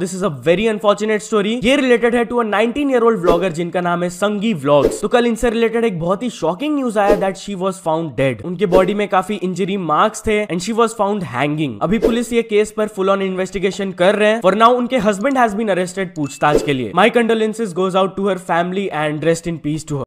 this is a very unfortunate story ये related है to a 19 year old blogger जिनका नाम है संगी व्लॉग्स तो कल इनसे रिलेटेड एक बहुत ही शॉकिंग न्यूज आया that she was found dead उनके बॉडी में काफी इंजरी मार्क्स थे and she was found hanging अभी पुलिस ये केस पर फुल ऑन इन्वेस्टिगेशन कर रहे हैं फॉर नाउ उनके हस्बैंड हैज बीन अरेस्टेड पूछताछ के लिए my condolences goes out to her family and rest in peace to her